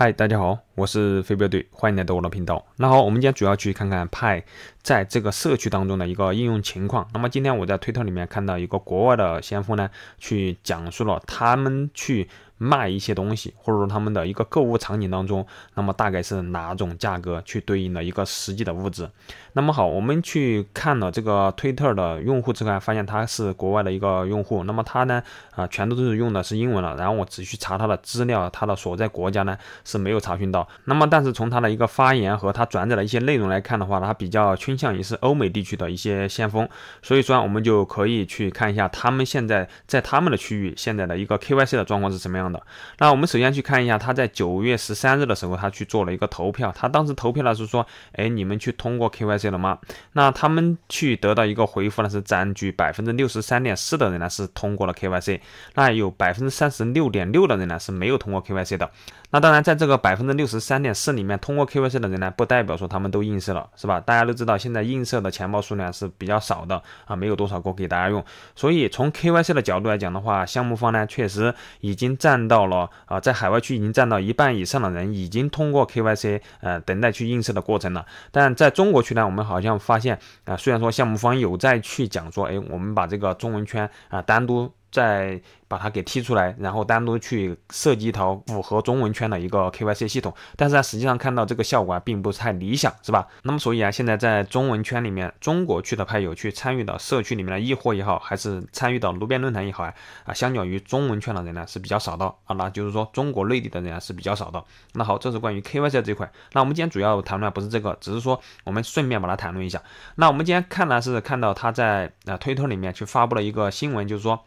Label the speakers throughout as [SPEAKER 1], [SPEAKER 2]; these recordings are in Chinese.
[SPEAKER 1] 嗨，大家好，我是飞镖队，欢迎来到我的频道。那好，我们将主要去看看派在这个社区当中的一个应用情况。那么今天我在推特里面看到一个国外的先锋呢，去讲述了他们去。卖一些东西，或者说他们的一个购物场景当中，那么大概是哪种价格去对应的一个实际的物质？那么好，我们去看了这个推特的用户这块，发现他是国外的一个用户，那么他呢，啊，全都都是用的是英文了。然后我只去查他的资料，他的所在国家呢是没有查询到。那么但是从他的一个发言和他转载的一些内容来看的话，他比较倾向于是欧美地区的一些先锋，所以说我们就可以去看一下他们现在在他们的区域现在的一个 KYC 的状况是什么样。那我们首先去看一下，他在九月十三日的时候，他去做了一个投票。他当时投票呢是说，哎，你们去通过 KYC 了吗？那他们去得到一个回复呢，是占据百分之六十三点四的人呢是通过了 KYC，那有百分之三十六点六的人呢是没有通过 KYC 的。那当然，在这个百分之六十三点四里面，通过 KYC 的人呢，不代表说他们都映射了，是吧？大家都知道，现在映射的钱包数量是比较少的啊，没有多少个给大家用。所以从 KYC 的角度来讲的话，项目方呢确实已经占。看到了啊，在海外区已经占到一半以上的人已经通过 KYC 呃等待去映射的过程了。但在中国区呢，我们好像发现啊，虽然说项目方有在去讲说，哎，我们把这个中文圈啊单独。再把它给剔出来，然后单独去设计一套符合中文圈的一个 KYC 系统，但是呢，实际上看到这个效果啊，并不太理想，是吧？那么所以啊，现在在中文圈里面，中国区的派友去参与到社区里面的易货也好，还是参与到路边论坛也好啊，啊，相较于中文圈的人呢，是比较少的啊，那就是说中国内地的人啊是比较少的。那好，这是关于 KYC 这一块。那我们今天主要谈论不是这个，只是说我们顺便把它谈论一下。那我们今天看呢，是看到他在啊推特里面去发布了一个新闻，就是说。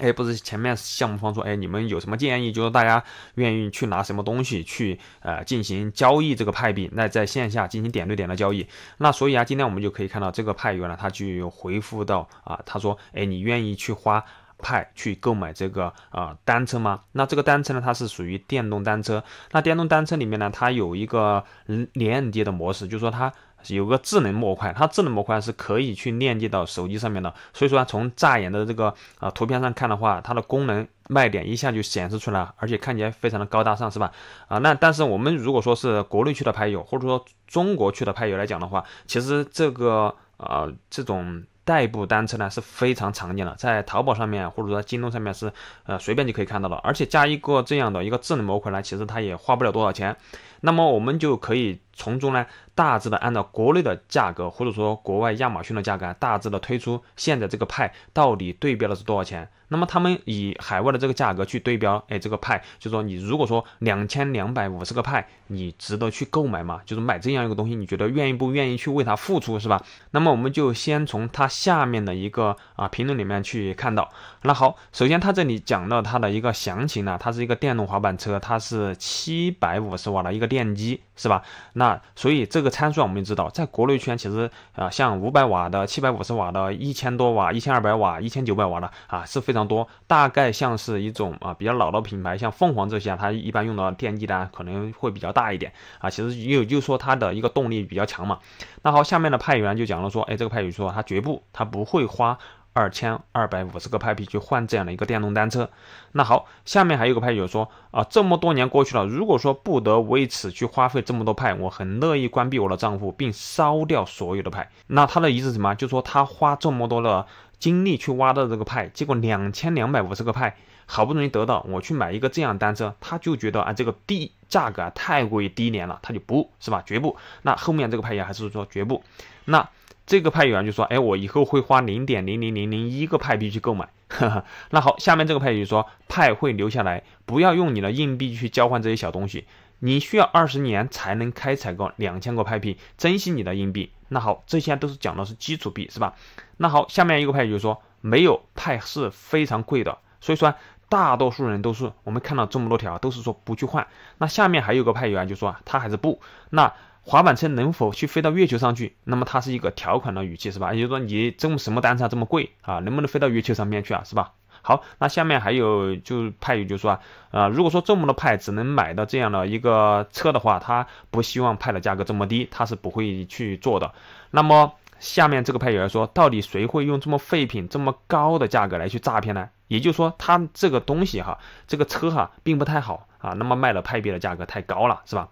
[SPEAKER 1] 哎，不是前面项目方说，哎，你们有什么建议？就是大家愿意去拿什么东西去呃进行交易这个派币？那在线下进行点对点的交易。那所以啊，今天我们就可以看到这个派员呢，他去回复到啊，他说，哎，你愿意去花派去购买这个啊单车吗？那这个单车呢，它是属于电动单车。那电动单车里面呢，它有一个连接的模式，就是说它。有个智能模块，它智能模块是可以去链接到手机上面的，所以说从乍眼的这个啊图片上看的话，它的功能卖点一下就显示出来，而且看起来非常的高大上，是吧？啊，那但是我们如果说是国内去的拍友，或者说中国去的拍友来讲的话，其实这个啊这种代步单车呢是非常常见的，在淘宝上面或者说京东上面是呃随便就可以看到了，而且加一个这样的一个智能模块呢，其实它也花不了多少钱，那么我们就可以。从中呢，大致的按照国内的价格，或者说国外亚马逊的价格大致的推出现在这个派到底对标的是多少钱？那么他们以海外的这个价格去对标，哎，这个派就是说你如果说两千两百五十个派，你值得去购买吗？就是买这样一个东西，你觉得愿意不愿意去为它付出是吧？那么我们就先从它下面的一个啊评论里面去看到。那好，首先它这里讲到它的一个详情呢，它是一个电动滑板车，它是七百五十瓦的一个电机是吧？那所以这个参数我们也知道，在国内圈其实啊，像五百瓦的、七百五十瓦的、一千多瓦、一千二百瓦、一千九百瓦的啊是非常多。大概像是一种啊比较老的品牌，像凤凰这些，它一般用的电机呢可能会比较大一点啊。其实也有就说它的一个动力比较强嘛。那好，下面的派员就讲了说，哎，这个派员说他绝不他不会花。二千二百五十个派币去换这样的一个电动单车。那好，下面还有个派友说啊，这么多年过去了，如果说不得为此去花费这么多派，我很乐意关闭我的账户并烧掉所有的派。那他的意思什么？就说他花这么多的精力去挖的这个派，结果两千两百五十个派好不容易得到，我去买一个这样单车，他就觉得啊，这个低价格啊太过于低廉了，他就不是吧？绝不。那后面这个派友还是说绝不。那。这个派员就说，哎，我以后会花零点零零零零一个派币去购买。那好，下面这个派员就说，派会留下来，不要用你的硬币去交换这些小东西。你需要二十年才能开采够两千个派币，珍惜你的硬币。那好，这些都是讲的是基础币，是吧？那好，下面一个派员就说，没有派是非常贵的，所以说大多数人都是，我们看到这么多条都是说不去换。那下面还有个派员就说，他还是不。那滑板车能否去飞到月球上去？那么它是一个条款的语气是吧？也就是说，你这么什么单车这么贵啊，能不能飞到月球上面去啊，是吧？好，那下面还有就派语就说啊，呃，如果说这么多派只能买到这样的一个车的话，他不希望派的价格这么低，他是不会去做的。那么下面这个派友来说，到底谁会用这么废品这么高的价格来去诈骗呢？也就是说，他这个东西哈，这个车哈并不太好啊，那么卖了派币的价格太高了，是吧？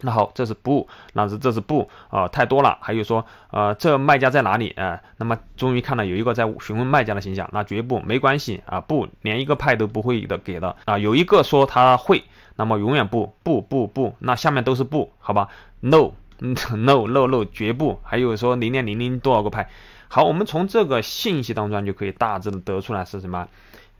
[SPEAKER 1] 那好，这是不，那是这是不啊，太多了。还有说，呃，这卖家在哪里啊？那么终于看到有一个在询问卖家的形象，那绝不没关系啊，不连一个派都不会的给的啊。有一个说他会，那么永远不不不不，那下面都是不，好吧？No，no，no，no，绝不。还有说零点零零多少个派。好，我们从这个信息当中就可以大致的得出来是什么？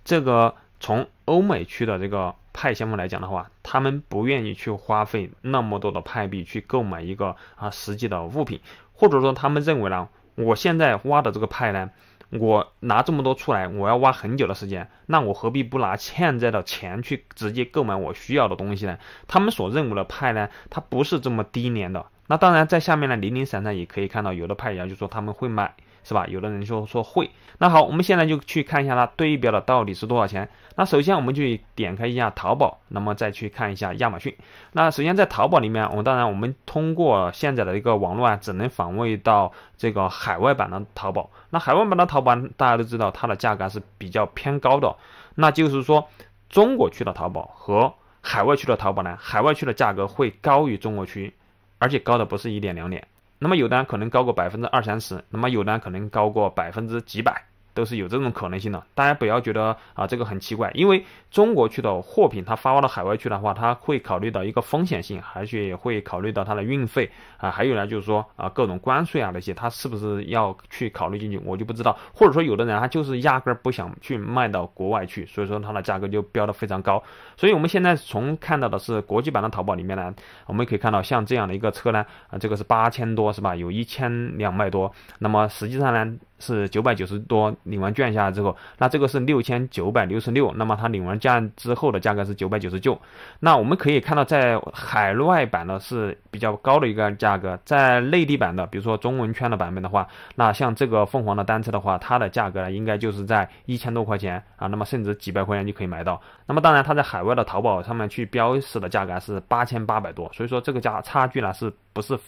[SPEAKER 1] 这个从欧美区的这个。派项目来讲的话，他们不愿意去花费那么多的派币去购买一个啊实际的物品，或者说他们认为呢，我现在挖的这个派呢，我拿这么多出来，我要挖很久的时间，那我何必不拿现在的钱去直接购买我需要的东西呢？他们所认为的派呢，它不是这么低廉的。那当然，在下面呢，零零散散也可以看到，有的派友就说他们会买。是吧？有的人说说会，那好，我们现在就去看一下它对标的到底是多少钱。那首先我们去点开一下淘宝，那么再去看一下亚马逊。那首先在淘宝里面，我当然我们通过现在的一个网络啊，只能访问到这个海外版的淘宝。那海外版的淘宝大家都知道它的价格是比较偏高的，那就是说中国区的淘宝和海外区的淘宝呢，海外区的价格会高于中国区，而且高的不是一点两点。那么有单可能高过百分之二三十，那么有单可能高过百分之几百。都是有这种可能性的，大家不要觉得啊这个很奇怪，因为中国区的货品它发往到海外去的话，它会考虑到一个风险性，而且也会考虑到它的运费啊，还有呢就是说啊各种关税啊那些，它是不是要去考虑进去，我就不知道。或者说有的人他就是压根儿不想去卖到国外去，所以说它的价格就标的非常高。所以我们现在从看到的是国际版的淘宝里面呢，我们可以看到像这样的一个车呢，啊这个是八千多是吧？有一千两百多，那么实际上呢是九百九十多。领完券下来之后，那这个是六千九百六十六，那么它领完券之后的价格是九百九十九。那我们可以看到，在海外版的是比较高的一个价格，在内地版的，比如说中文圈的版本的话，那像这个凤凰的单车的话，它的价格呢应该就是在一千多块钱啊，那么甚至几百块钱就可以买到。那么当然，它在海外的淘宝上面去标示的价格是八千八百多，所以说这个价差距呢是不是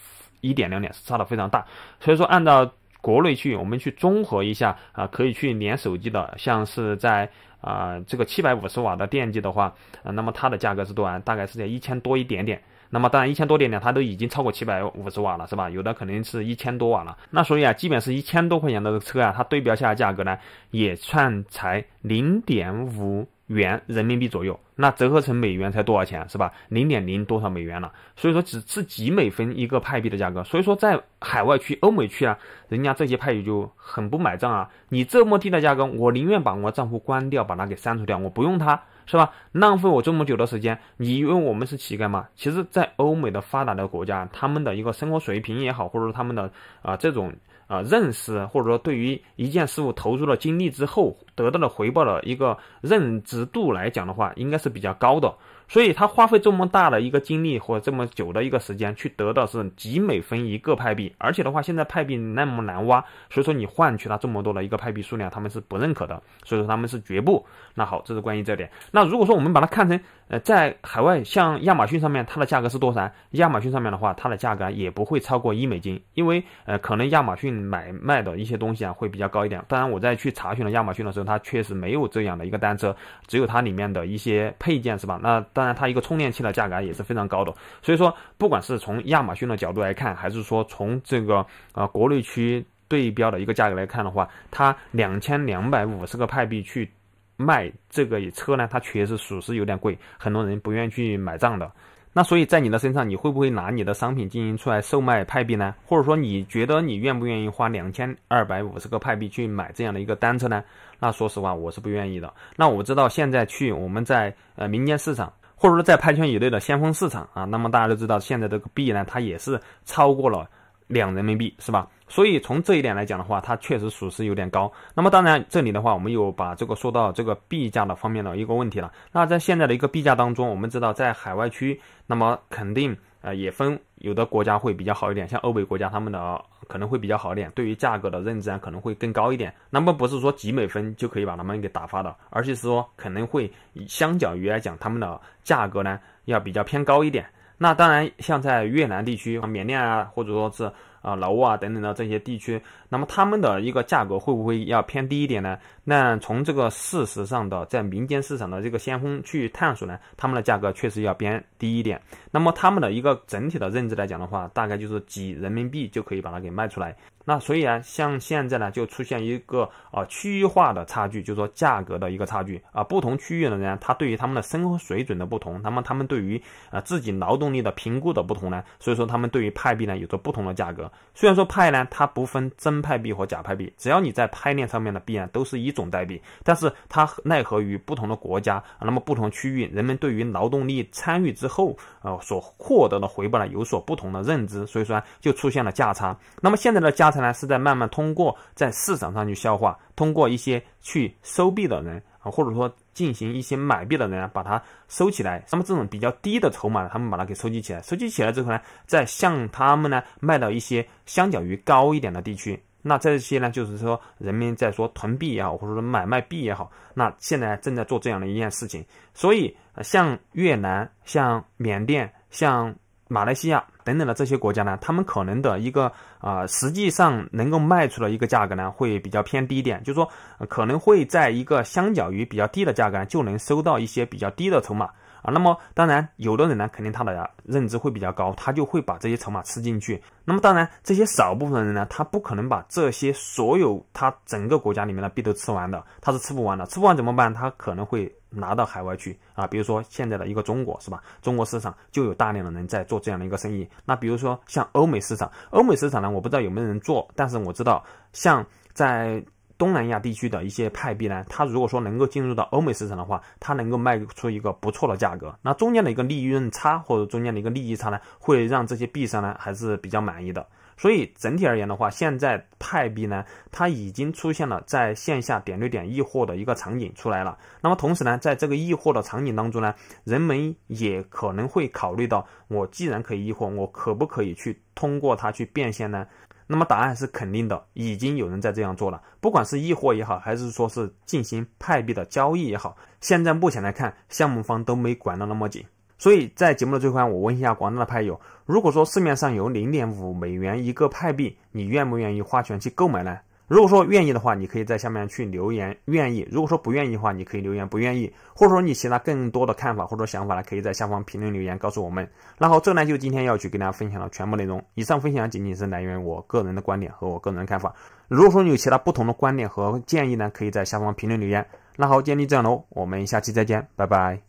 [SPEAKER 1] 一点两点是差的非常大，所以说按照。国内去我们去综合一下啊，可以去连手机的，像是在啊这个七百五十瓦的电机的话，啊那么它的价格是多少？大概是在一千多一点点。那么当然一千多点点，它都已经超过七百五十瓦了，是吧？有的可能是一千多瓦了。那所以啊，基本是一千多块钱的车啊，它对标下的价格呢，也算才零点五。元人民币左右，那折合成美元才多少钱，是吧？零点零多少美元了？所以说只是几美分一个派币的价格。所以说在海外区、欧美区啊，人家这些派友就很不买账啊！你这么低的价格，我宁愿把我的账户关掉，把它给删除掉，我不用它，是吧？浪费我这么久的时间。你以为我们是乞丐吗？其实，在欧美的发达的国家，他们的一个生活水平也好，或者说他们的啊这种。啊，认识或者说对于一件事物投入了精力之后得到的回报的一个认知度来讲的话，应该是比较高的。所以他花费这么大的一个精力或这么久的一个时间去得到是几美分一个派币，而且的话现在派币那么难挖，所以说你换取了这么多的一个派币数量，他们是不认可的，所以说他们是绝不。那好，这是关于这点。那如果说我们把它看成，呃，在海外像亚马逊上面，它的价格是多少？亚马逊上面的话，它的价格也不会超过一美金，因为呃，可能亚马逊买卖的一些东西啊会比较高一点。当然我在去查询了亚马逊的时候，它确实没有这样的一个单车，只有它里面的一些配件是吧？那。当然，它一个充电器的价格也是非常高的，所以说不管是从亚马逊的角度来看，还是说从这个呃国内区对标的一个价格来看的话，它两千两百五十个派币去卖这个车呢，它确实属实有点贵，很多人不愿意去买账的。那所以在你的身上，你会不会拿你的商品经营出来售卖派币呢？或者说你觉得你愿不愿意花两千二百五十个派币去买这样的一个单车呢？那说实话，我是不愿意的。那我知道现在去我们在呃民间市场。或者说在派圈以内的先锋市场啊，那么大家都知道现在这个币呢，它也是超过了两人民币，是吧？所以从这一点来讲的话，它确实属实有点高。那么当然这里的话，我们又把这个说到这个币价的方面的一个问题了。那在现在的一个币价当中，我们知道在海外区，那么肯定。呃，也分有的国家会比较好一点，像欧美国家他们的可能会比较好一点，对于价格的认知啊可能会更高一点。那么不是说几美分就可以把他们给打发的，而且是说可能会相较于来讲他们的价格呢要比较偏高一点。那当然像在越南地区、缅甸啊，或者说是啊老挝啊等等的这些地区，那么他们的一个价格会不会要偏低一点呢？那从这个事实上的在民间市场的这个先锋去探索呢，他们的价格确实要偏低一点。那么他们的一个整体的认知来讲的话，大概就是几人民币就可以把它给卖出来。那所以啊，像现在呢，就出现一个啊区域化的差距，就说价格的一个差距啊，不同区域的人他对于他们的生活水准的不同，那么他们对于啊自己劳动力的评估的不同呢，所以说他们对于派币呢有着不同的价格。虽然说派呢，它不分真派币和假派币，只要你在派链上面的币呢，都是一种。种代币，但是它奈何于不同的国家，那么不同区域，人们对于劳动力参与之后，呃，所获得的回报呢，有所不同的认知，所以说就出现了价差。那么现在的价差呢，是在慢慢通过在市场上去消化，通过一些去收币的人啊，或者说进行一些买币的人啊，把它收起来。那么这种比较低的筹码，他们把它给收集起来，收集起来之后呢，再向他们呢卖到一些相较于高一点的地区。那这些呢，就是说人们在说囤币也好，或者说买卖币也好，那现在正在做这样的一件事情。所以，像越南、像缅甸、像马来西亚等等的这些国家呢，他们可能的一个啊，实际上能够卖出的一个价格呢，会比较偏低一点，就是说可能会在一个相较于比较低的价格就能收到一些比较低的筹码。啊，那么当然，有的人呢，肯定他的认知会比较高，他就会把这些筹码吃进去。那么当然，这些少部分的人呢，他不可能把这些所有他整个国家里面的币都吃完的，他是吃不完的。吃不完怎么办？他可能会拿到海外去啊，比如说现在的一个中国是吧？中国市场就有大量的人在做这样的一个生意。那比如说像欧美市场，欧美市场呢，我不知道有没有人做，但是我知道像在。东南亚地区的一些派币呢，它如果说能够进入到欧美市场的话，它能够卖出一个不错的价格。那中间的一个利润差或者中间的一个利益差呢，会让这些币商呢还是比较满意的。所以整体而言的话，现在派币呢，它已经出现了在线下点对点易货的一个场景出来了。那么同时呢，在这个易货的场景当中呢，人们也可能会考虑到，我既然可以易货，我可不可以去通过它去变现呢？那么答案是肯定的，已经有人在这样做了。不管是易货也好，还是说是进行派币的交易也好，现在目前来看，项目方都没管得那么紧。所以在节目的最后，我问一下广大的派友：如果说市面上有零点五美元一个派币，你愿不愿意花钱去购买呢？如果说愿意的话，你可以在下面去留言愿意；如果说不愿意的话，你可以留言不愿意，或者说你其他更多的看法或者想法呢，可以在下方评论留言告诉我们。那好，这呢就今天要去跟大家分享的全部内容。以上分享仅仅是来源于我个人的观点和我个人看法。如果说你有其他不同的观点和建议呢，可以在下方评论留言。那好，天就这样喽，我们下期再见，拜拜。